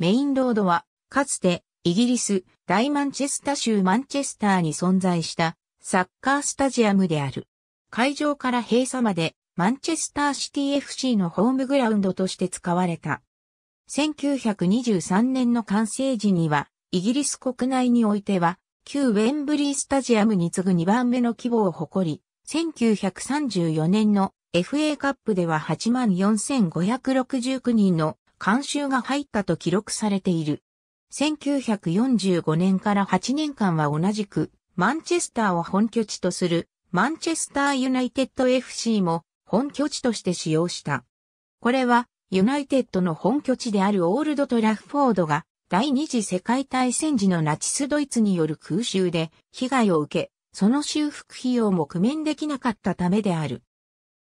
メインロードは、かつて、イギリス、大マンチェスタ州マンチェスターに存在したサッカースタジアムである。会場から閉鎖まで、マンチェスターシティ FC のホームグラウンドとして使われた。1923年の完成時には、イギリス国内においては、旧ウェンブリースタジアムに次ぐ2番目の規模を誇り、1934年の FA カップでは84,569人の監修が入ったと記録されている。1945年から8年間は同じく、マンチェスターを本拠地とする、マンチェスターユナイテッド FC も本拠地として使用した。これは、ユナイテッドの本拠地であるオールドトラフフォードが、第二次世界大戦時のナチスドイツによる空襲で被害を受け、その修復費用も工面できなかったためである。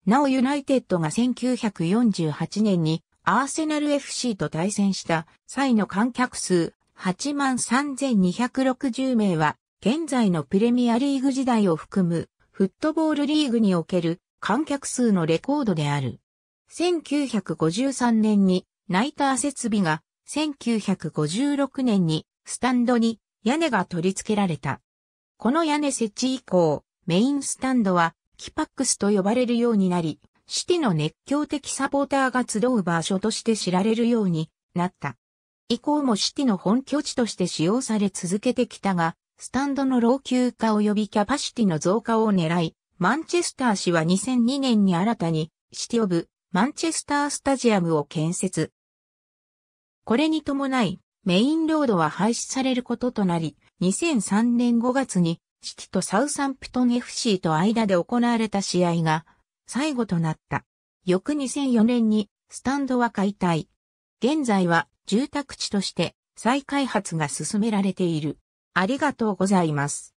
なおユナイテッドが1948年にアーセナル FC と対戦した際の観客数83,260名は、現在のプレミアリーグ時代を含むフットボールリーグにおける観客数のレコードである。1953年にナイター設備が、1956年にスタンドに屋根が取り付けられた。この屋根設置以降、メインスタンドはキパックスと呼ばれるようになり、シティの熱狂的サポーターが集う場所として知られるようになった。以降もシティの本拠地として使用され続けてきたが、スタンドの老朽化及びキャパシティの増加を狙い、マンチェスター市は2002年に新たにシティオブマンチェスタースタジアムを建設。これに伴い、メインロードは廃止されることとなり、2003年5月にシティとサウサンプトン FC と間で行われた試合が最後となった。翌2004年にスタンドは解体。現在は住宅地として再開発が進められている。ありがとうございます。